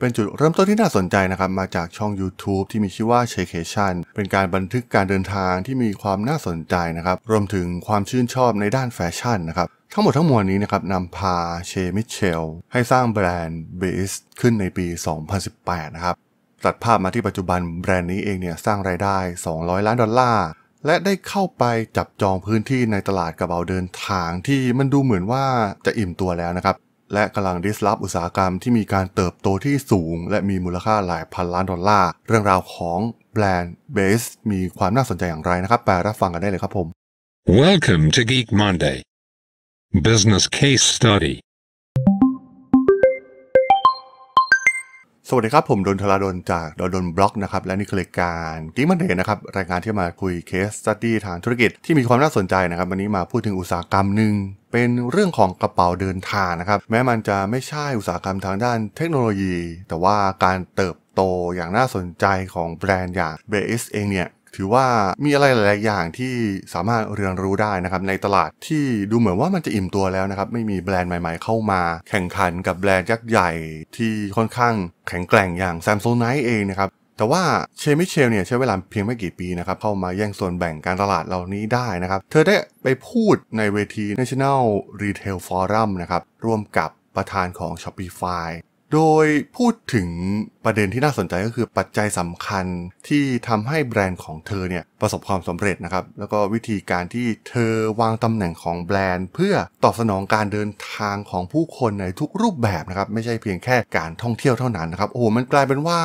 เป็นจุดเริ่มต้นที่น่าสนใจนะครับมาจากช่อง YouTube ที่มีชื่อว่า c h e เคช i o n เป็นการบันทึกการเดินทางที่มีความน่าสนใจนะครับรวมถึงความชื่นชอบในด้านแฟชั่นนะครับทั้งหมดทั้งมวลนี้นะครับนำพาเชมิเชลให้สร้างแบรนด์เบสขึ้นในปี 2018 นะครับตัดภาพมาที่ปัจจุบันแบรนด์นี้เองเนี่ยสร้างรายได้ 200 ล้านดอลลาร์ และได้เข้าไปจับจองพื้นที่ในตลาดกระเป๋าเดินทางที่มันดูเหมือนว่าจะอิ่มตัวแล้วนะครับและกำลังดิสลอฟอุตสาหกรรมที่มีการเติบโตที่สูง และมีมูลค่าหลายพันล้านดอลลาร์ เรื่องราวของแบรนด์เบสมีความน่าสนใจอย่างไรนะครับ ไปรับฟังกันได้เลยครับผม Welcome to Geek Monday Business Case Study สวัสดีครับ ผมดนทลาดนจากดนดนบล็อกนะครับ และนี่คือรายการกิ๊กมันเดย์นะครับ รายการที่มาคุยเคสสตี้ทางธุรกิจที่มีความน่าสนใจนะครับ วันนี้มาพูดถึงอุตสาหกรรมหนึ่งเป็นเรื่องของกระเป๋าเดินทางนะครับ แม้มันจะไม่ใช่อุตสาหกรรมทางด้านเทคโนโลยี แต่ว่าการเติบโตอย่างน่าสนใจของแบรนด์อย่างเบสเองเนี่ยถือว่ามีอะไรหลายอย่างที่สามารถเรียนรู้ได้นะครับในตลาดที่ดูเหมือนว่ามันจะอิ่มตัวแล้วนะครับไม่มีแบรนด์ใหม่ๆเข้ามา แข่งขันกับแบรนด์ยักษ์ใหญ่ที่ค่อนข้างแข็งแกร่งอย่าง Samsung n i g เองนะครับแต่ว่าเชมิเชลเนี่ยใช้เวลาเพียงไม่กี่ปีนะครับเข้ามาแย่งส่วนแบ่งการตลาดเหล่านี้ได้นะครับ เธอได้ไปพูดในเวที National Retail Forum นะครับ ร่วมกับประธานของ Shopify โดยพูดถึงประเด็นที่น่าสนใจก็คือปัจจัยสำคัญที่ทำให้แบรนด์ของเธอเนี่ยประสบความสำเร็จนะครับแล้วก็วิธีการที่เธอวางตำแหน่งของแบรนด์ เพื่อตอบสนองการเดินทางของผู้คนในทุกรูปแบบนะครับไม่ใช่เพียงแค่การท่องเที่ยวเท่านั้นนะครับโอ้โหมันกลายเป็นว่า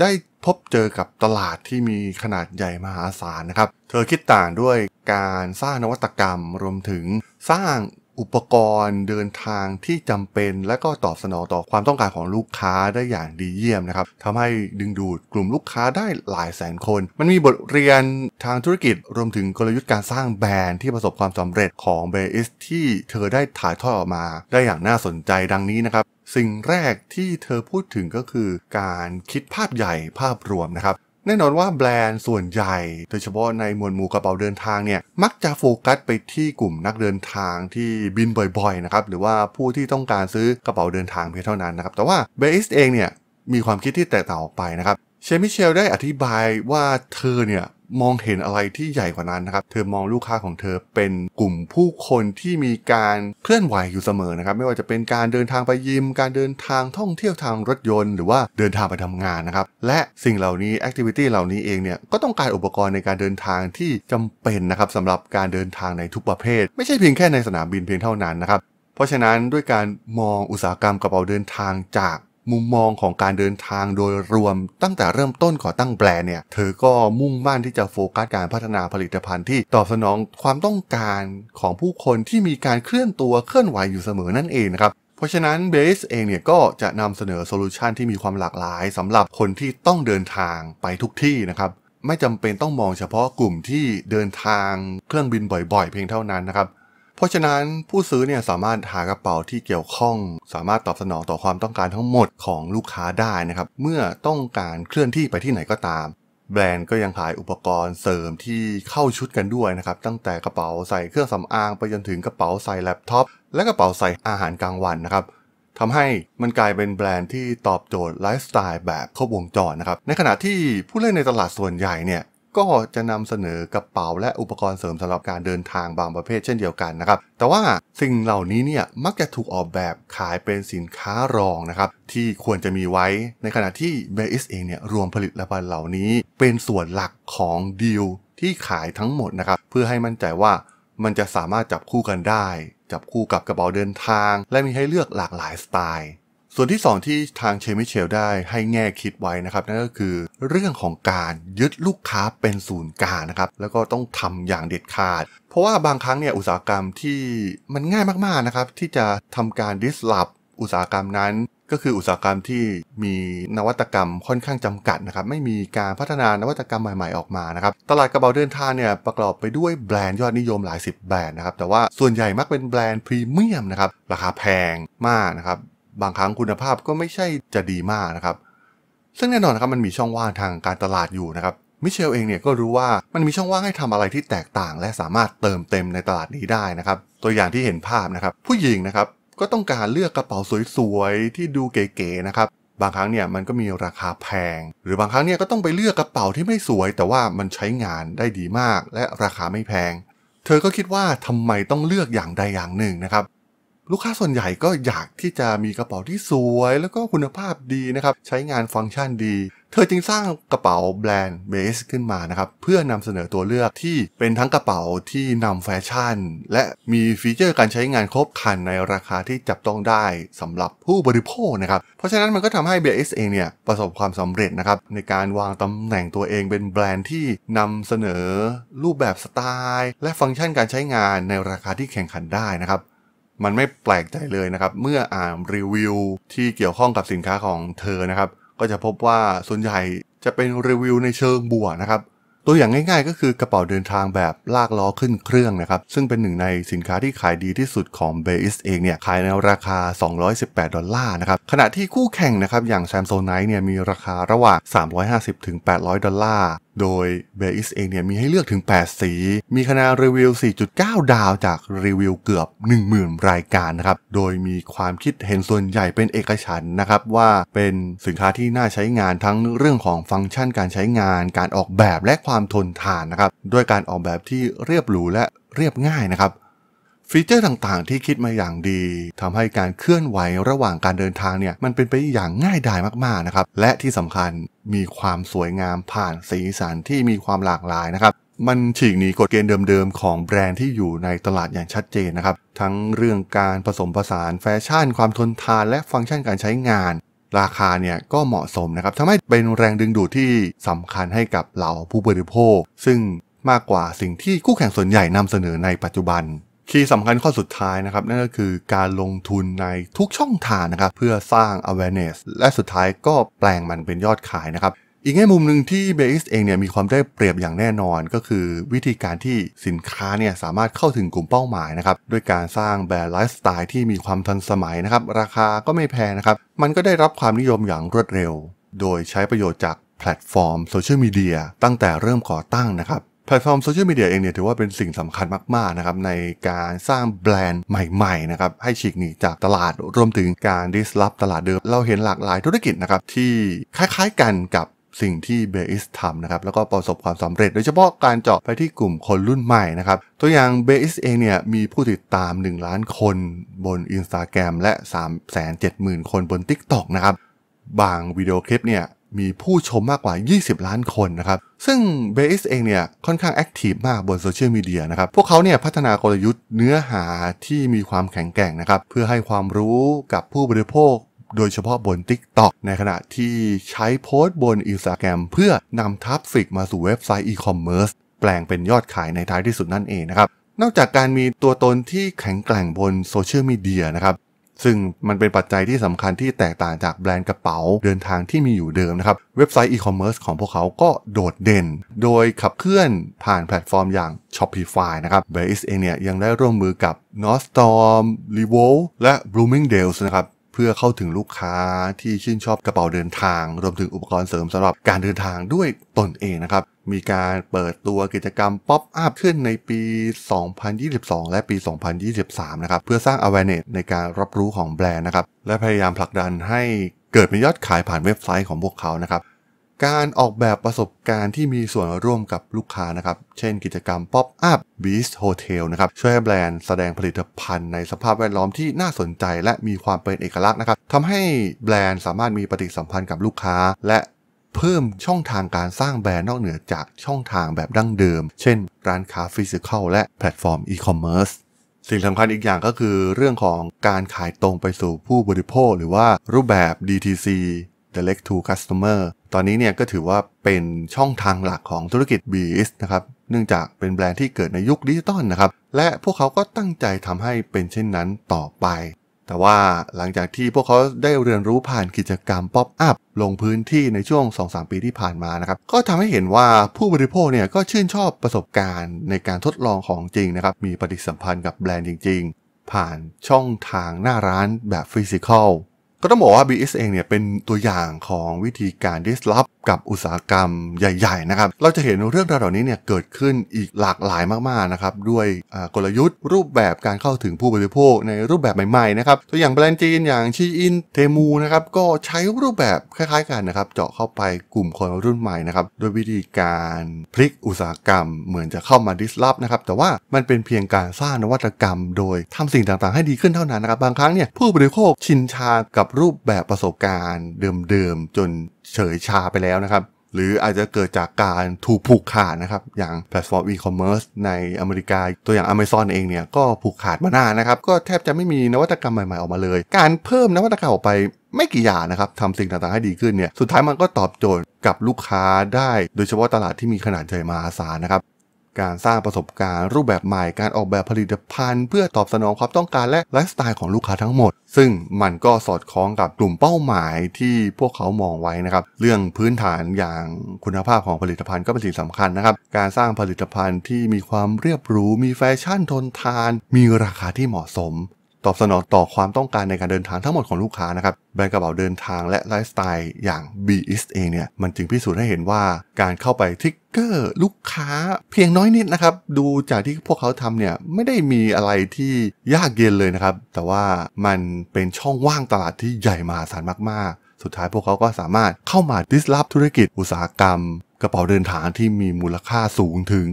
ได้พบเจอกับตลาดที่มีขนาดใหญ่มหาศาลนะครับเธอคิดต่างด้วยการสร้างนวัตกรรมรวมถึงสร้างอุปกรณ์เดินทางที่จำเป็นและก็ตอบสนองต่อความต้องการของลูกค้าได้อย่างดีเยี่ยมนะครับทำให้ดึงดูดกลุ่มลูกค้าได้หลายแสนคนมันมีบทเรียนทางธุรกิจรวมถึงกลยุทธ์การสร้างแบรนด์ที่ประสบความสำเร็จของเบสที่เธอได้ถ่ายทอดออกมา ได้อย่างน่าสนใจดังนี้นะครับสิ่งแรกที่เธอพูดถึงก็คือการคิดภาพใหญ่ภาพรวมนะครับแน่นอนว่าแบรนด์ส่วนใหญ่ โดยเฉพาะในหมวดหมู่กระเป๋าเดินทางเนี่ยมักจะโฟกัสไปที่กลุ่มนักเดินทางที่บินบ่อยๆนะครับหรือว่าผู้ที่ต้องการซื้อกระเป๋าเดินทางเพียงเท่านั้นนะครับแต่ว่าเบสเองเนี่ยมีความคิดที่แตกต่างออกไปนะครับเชมิเชลได้อธิบายว่าเธอเนี่ยมองเห็นอะไรที่ใหญ่กว่านั้นนะครับ เธอมองลูกค้าของเธอเป็นกลุ่มผู้คนที่มีการเคลื่อนไหวอยู่เสมอนะครับ ไม่ว่าจะเป็นการเดินทางไปยิม การเดินทางท่องเที่ยวทางรถยนต์หรือว่าเดินทางไปทำงานนะครับ และสิ่งเหล่านี้แอคทิวิตี้เหล่านี้เองเนี่ยก็ต้องการอุปกรณ์ในการเดินทางที่จำเป็นนะครับสำหรับการเดินทางในทุกประเภท ไม่ใช่เพียงแค่ในสนามบินเพียงเท่านั้นนะครับ เพราะฉะนั้นด้วยการมองอุตสาหกรรมกระเป๋าเดินทางจากมุมมองของการเดินทางโดยรวมตั้งแต่เริ่มต้นก่อตั้งแบรนด์เนี่ยเธอก็มุ่งมั่นที่จะโฟกัสการพัฒนาผลิตภัณฑ์ ที่ตอบสนองความต้องการของผู้คนที่มีการเคลื่อนตัวเคลื่อนไหวอยู่เสมอนั่นเองนะครับเพราะฉะนั้นเบสเองเนี่ยก็จะนำเสนอโซลูชันที่มีความหลากหลายสำหรับคนที่ต้องเดินทางไปทุกที่นะครับไม่จำเป็นต้องมองเฉพาะกลุ่มที่เดินทางเครื่องบินบ่อยๆ เพียงเท่านั้นนะครับเพราะฉะนั้นผู้ซื้อเนี่ยสามารถหากระเป๋าที่เกี่ยวข้อง สามารถตอบสนองต่อความต้องการทั้งหมดของลูกค้าได้นะครับเมื่อต้องการเคลื่อนที่ไปที่ไหนก็ตาม แบรนด์ก็ยังขายอุปกรณ์เสริมที่เข้าชุดกันด้วยนะครับตั้งแต่กระเป๋าใส่เครื่องสำอางไปจนถึงกระเป๋าใส่แล็ปท็อปและกระเป๋าใส่อาหารกลางวันนะครับทำให้มันกลายเป็นแบรนด์ที่ตอบโจทย์ไลฟ์สไตล์แบบครบวงจรนะครับในขณะที่ผู้เล่นในตลาดส่วนใหญ่เนี่ยก็จะนำเสนอกระเป๋าและอุปกรณ์เสริมสำหรับการเดินทางบางประเภทเช่นเดียวกันนะครับ แต่ว่าสิ่งเหล่านี้เนี่ยมักจะถูกออกแบบขายเป็นสินค้ารองนะครับที่ควรจะมีไว้ ในขณะที่เบอิสเองเนี่ยรวมผลิตภัณฑ์เหล่านี้ เป็นส่วนหลักของดีลที่ขายทั้งหมดนะครับเพื่อให้มั่นใจว่ามันจะสามารถจับคู่กันได้ จับคู่กับกระเป๋าเดินทาง และมีให้เลือกหลากหลายสไตล์ส่วนที่2ที่ทางเชมิเชลได้ให้แง่คิดไว้นะครับนั่นก็คือเรื่องของการยึดลูกค้าเป็นศูนย์กลางนะครับแล้วก็ต้องทำอย่างเด็ดขาด เพราะว่าบางครั้งเนี่ยอุตสาหกรรมที่มันง่ายมากๆนะครับที่จะทำการดิสลอฟอุตสาหกรรมนั้น ก็คืออุตสาหกรรมที่มีนวัตกรรมค่อนข้างจำกัดนะครับไม่มีการพัฒนานวัตกรรมใหม่ๆออกมานะครับตลาดกระเป๋าเดินทางเนี่ยประกอบไปด้วยแบรนด์ยอดนิยมหลาย10แบรนด์นะครับแต่ว่าส่วนใหญ่มักเป็นแบรนด์พรีเมียมนะครับราคาแพงมากนะครับบางครั้งคุณภาพก็ไม่ใช่จะดีมากนะครับ ซึ่งแน่นอนครับมันมีช่องว่างทางการตลาดอยู่นะครับ มิเชลเองเนี่ยก็รู้ว่ามันมีช่องว่างให้ทำอะไรที่แตกต่าง และสามารถเติมเต็มในตลาดนี้ได้นะครับ ตัวอย่างที่เห็นภาพนะครับ ผู้หญิงนะครับก็ต้องการเลือกกระเป๋าสวยๆ ที่ดูเก๋ๆนะครับ บางครั้งเนี่ยมันก็มีราคาแพง หรือบางครั้งเนี่ยก็ต้องไปเลือกกระเป๋าที่ไม่สวย แต่ว่ามันใช้งานได้ดีมาก และราคาไม่แพง เธอก็คิดว่าทำไมต้องเลือกอย่างใดอย่างหนึ่งนะครับลูกค้าส่วนใหญ่ก็อยากที่จะมีกระเป๋าที่สวยแล้วก็คุณภาพดีนะครับ ใช้งานฟังก์ชันดี เธอจึงสร้างกระเป๋าแบรนด์เบสขึ้นมานะครับ เพื่อนำเสนอตัวเลือกที่เป็นทั้งกระเป๋าที่นำแฟชั่นและมีฟีเจอร์การใช้งานครบครันในราคาที่จับต้องได้สำหรับผู้บริโภคนะครับ เพราะฉะนั้นมันก็ทำให้เบสเองเนี่ยประสบความสำเร็จนะครับในการวางตำแหน่งตัวเองเป็นแบรนด์ที่นำเสนอรูปแบบสไตล์และฟังก์ชันการใช้งานในราคาที่แข่งขันได้นะครับมันไม่แปลกใจเลยนะครับเมื่ออ่านรีวิวที่เกี่ยวข้องกับสินค้าของเธอนะครับก็จะพบว่าส่วนใหญ่จะเป็นรีวิวในเชิงบวกนะครับ ตัวอย่างง่ายๆก็คือกระเป๋าเดินทางแบบลากล้อขึ้นเครื่องนะครับซึ่งเป็นหนึ่งในสินค้าที่ขายดีที่สุดของเบอิสเองเนี่ยขายในราคา 218 ดอลลาร์นะครับขณะที่คู่แข่งนะครับอย่างแซมโซไนท์เนี่ยมีราคาระหว่าง 350 ถึง 800 ดอลลาร์โดยเบ s ิสเองเนี่ยมีให้เลือกถึง 8 สี มีคะแนนรีวิว 4.9 ดาวจากรีวิวเกือบ10,000 รายการนะครับ โดยมีความคิดเห็นส่วนใหญ่เป็นเอกฉันนะครับ ว่าเป็นสินค้าที่น่าใช้งานทั้งเรื่องของฟังก์ชันการใช้งาน การออกแบบและความทนทานนะครับด้วยการออกแบบที่เรียบหรูและเรียบง่ายนะครับฟีเจอร์ต่างๆ ที่คิดมาอย่างดี ทำให้การเคลื่อนไหวระหว่างการเดินทางเนี่ยมันเป็นไปอย่างง่าย ดายมากๆนะครับและที่สำคัญมีความสวยงามผ่านสีสันที่มีความหลากหลายนะครับมันฉีกหนีกฎเกณฑ์เดิมๆ ของแบรนด์ที่อยู่ในตลาดอย่างชัดเจนนะครับทั้งเรื่องการผสมผสานแฟชั่น ความทนทาน และฟังก์ชันการใช้งาน ราคาเนี่ยก็เหมาะสมนะครับทำให้เป็นแรงดึงดูดที่สำคัญให้กับเหล่าผู้บริโภค ซึ่งมากกว่าสิ่งที่คู่แข่งส่วนใหญ่นำเสนอในปัจจุบันคีย์สำคัญข้อสุดท้ายนะครับนั่นก็คือการลงทุนในทุกช่องทางนะครับ เพื่อสร้าง awareness และสุดท้ายก็แปลงมันเป็นยอดขายนะครับอีกแง่มุมหนึ่งที่เบสเองเนี่ยมีความได้เปรียบอย่างแน่นอนก็คือวิธีการที่สินค้าเนี่ยสามารถเข้าถึงกลุ่มเป้าหมายนะครับด้วยการสร้างแบรนด์ไลฟ์สไตล์ที่มีความทันสมัยนะครับราคาก็ไม่แพงนะครับ มันก็ได้รับความนิยมอย่างรวดเร็ว โดยใช้ประโยชน์จากแพลตฟอร์มโซเชียลมีเดียตั้งแต่เริ่มก่อตั้งนะครับพลตฟอร์มโซเชียลมีเดียเองเนี่ยถือว่าเป็นสิ่งสำคัญมากๆนะครับในการสร้างแบรนด์ใหม่ๆนะครับให้ฉีกหนีจากตลาดรวมถึงการดิสลอฟตลาดเดิม เราเห็นหลากหลายธุรกิจนะครับที่คล้ายๆกันกับสิ่งที่เบอิสทำนะครับแล้วก็ประสบความสำเร็จโดยเฉพาะการเจาะไปที่กลุ่มคนรุ่นใหม่นะครับตัวอย่างเบอิสเองเนี่ย มีผู้ติดตาม 1 ล้านคนบน i นส t a g r รมและ3 7 0 0 0 0 คนบน TikTok นะครับบางวิดีโอคลิปเนี่ยมีผู้ชมมากกว่า 20 ล้านคนนะครับ ซึ่งเบสเองเนี่ยค่อนข้างแอคทีฟมากบนโซเชียลมีเดียนะครับ พวกเขาเนี่ยพัฒนากลยุทธ์เนื้อหาที่มีความแข็งแกร่งนะครับ เพื่อให้ความรู้กับผู้บริโภค โดยเฉพาะบน TikTok ในขณะที่ใช้โพสต์บน i ิน t a g r รมเพื่อนำทับฟิกมาสู่เว็บไซต์อีคอมเมิร์ซแปลงเป็นยอดขายในท้ายที่สุดนั่นเองนะครับ นอกจากการมีตัวตนที่แข็งแกร่งบนโซเชียลมีเดียนะครับซึ่งมันเป็นปัจจัยที่สำคัญที่แตกต่างจากแบรนด์กระเป๋าเดินทางที่มีอยู่เดิมนะครับ เว็บไซต์อีคอมเมิร์ซของพวกเขาก็โดดเด่น โดยขับเคลื่อนผ่านแพลตฟอร์มอย่าง Shopify นะครับเบสเองเนี่ยยังได้ร่วมมือกับ n o r t h s t o r m r e v o l และ Bloomingdale's นะครับเพื่อเข้าถึงลูกค้าที่ชื่นชอบกระเป๋าเดินทาง รวมถึงอุปกรณ์เสริมสำหรับการเดินทางด้วยตนเองนะครับ มีการเปิดตัวกิจกรรมป๊อปอัพขึ้นในปี 2022 และปี 2023 นะครับเพื่อสร้าง awareness ในการรับรู้ของแบรนด์นะครับ และพยายามผลักดันให้เกิดเป็นยอดขายผ่านเว็บไซต์ของพวกเขานะครับการออกแบบประสบการณ์ที่มีส่วนร่วมกับลูกค้านะครับ เช่นกิจกรรม Pop Up Beast Hotel นะครับ ช่วยให้แบรนด์แสดงผลิตภัณฑ์ในสภาพแวดล้อมที่น่าสนใจ และมีความเป็นเอกลักษณ์นะครับทำให้แบรนด์สามารถมีปฏิสัมพันธ์กับลูกค้า และเพิ่มช่องทางการสร้างแบรนด์นอกเหนือจากช่องทางแบบดั้งเดิม เช่นร้านค้าฟิสิกอลและแพลตฟอร์มอีคอมเมิร์ซ สิ่งสำคัญอีกอย่างก็คือ เรื่องของการขายตรงไปสู่ผู้บริโภค หรือว่ารูปแบบ DTC direct to customer ตอนนี้เนี่ยก็ถือว่าเป็นช่องทางหลักของธุรกิจ b e a s นะครับ เนื่องจากเป็นแบรนด์ที่เกิดในยุคดิจิตอลนะครับ และพวกเขาก็ตั้งใจทำให้เป็นเช่นนั้นต่อไป แต่ว่าหลังจากที่พวกเขาได้เรียนรู้ผ่านกิจกรรมป๊อปอัพลงพื้นที่ในช่วง 2-3 ปีที่ผ่านมานะครับ ก็ทำให้เห็นว่าผู้บริโภคเนี่ยก็ชื่นชอบประสบการณ์ในการทดลองของจริงนะครับ มีปฏิสัมพันธ์กับแบรนด์จริงๆ ผ่านช่องทางหน้าร้านแบบฟิสิกอลก็ต้องบอกว่า BS เองเนี่ยเป็นตัวอย่างของวิธีการดิสลอฟกับอุตสาหกรรมใหญ่ๆนะครับเราจะเห็นเรื่องราวเหล่านี้เนี่ยเกิดขึ้นอีกหลากหลายมากๆนะครับด้วยกลยุทธ์รูปแบบการเข้าถึงผู้บริโภคในรูปแบบใหม่ๆนะครับตัวอย่างแบรนด์จีน อย่างชีอิน เทมูนะครับก็ใช้รูปแบบคล้ายๆกันนะครับเจาะเข้าไปกลุ่มคนรุ่นใหม่นะครับด้วยวิธีการพลิกอุตสาหกรรมเหมือนจะเข้ามาดิสลอฟนะครับแต่ว่ามันเป็นเพียงการสร้างนวัตกรรม โดยทำสิ่งต่างๆให้ดีขึ้นเท่านั้นนะครับบางครั้งเนี่ยผู้บริโภคชินชากับรูปแบบประสบการณ์เดิมๆ จนเฉยชาไปแล้วนะครับ หรืออาจจะเกิดจากการถูกผูกขาดนะครับ อย่างแพลตฟอร์มอีคอมเมิร์ซในอเมริกาตัวอย่าง Amazon เองเนี่ย ก็ผูกขาดมานานนะครับ ก็แทบจะไม่มีนวัตกรรมใหม่ๆ ออกมาเลย การเพิ่มนวัตกรรมออกไปไม่กี่อย่างนะครับทำสิ่งต่างๆให้ดีขึ้นเนี่ยสุดท้ายมันก็ตอบโจทย์กับลูกค้าได้โดยเฉพาะตลาดที่มีขนาดใหญ่มหาศาลนะครับการสร้างประสบการณ์ รูปแบบใหม่ การออกแบบผลิตภัณฑ์เพื่อตอบสนองความต้องการและไลฟ์สไตล์ของลูกค้าทั้งหมด ซึ่งมันก็สอดคล้องกับกลุ่มเป้าหมายที่พวกเขามองไว้นะครับเรื่องพื้นฐานอย่างคุณภาพของผลิตภัณฑ์ก็เป็นสิ่งสำคัญนะครับ การสร้างผลิตภัณฑ์ที่มีความเรียบรู้มีแฟชั่นทนทาน มีราคาที่เหมาะสมตอบสนองต่อความต้องการในการเดินทางทั้งหมดของลูกค้านะครับ แบรนด์กระเป๋าเดินทางและไลฟ์สไตล์อย่าง b e a s t เองเนี่ยมันจึงพิสูจน์ให้เห็นว่าการเข้าไปทิกเกอร์ลูกค้าเพียงน้อยนิดนะครับ ดูจากที่พวกเขาทำเนี่ย ไม่ได้มีอะไรที่ยากเย็นเลยนะครับ แต่ว่ามันเป็นช่องว่างตลาดที่ใหญ่มหาศาลมากๆ สุดท้ายพวกเขาก็สามารถเข้ามาดิสลอฟธุรกิจอุตสาหกรรม กระเป๋าเดินทางที่มีมูลค่าสูงถึง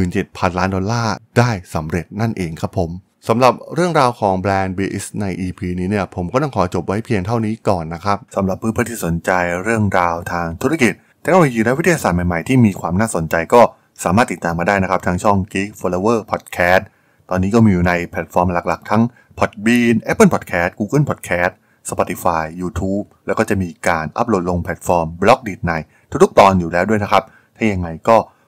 17,000ล้านดอลลาร์ได้สำเร็จนั่นเองครับผมสำหรับเรื่องราวของแบรนด์ BX ใน EP นี้เนี่ยผมก็ต้องขอจบไว้เพียงเท่านี้ก่อนนะครับสำหรับเพื่อนๆที่สนใจเรื่องราวทางธุรกิจเทคโนโลยีและวิทยาศาสตร์ใหม่ๆ ที่มีความน่าสนใจก็สามารถติดตามมาได้นะครับ ทางช่อง Geek Flower Podcast ตอนนี้ก็มีอยู่ในแพลตฟอร์มหลักๆทั้ง Podbean Apple Podcast Google Podcast Spotify YouTube แล้วก็จะมีการอัปโหลดลงแพลตฟอร์มบล็อกดีดในทุกๆ ตอนอยู่แล้วด้วยนะครับถ้ายังไงก็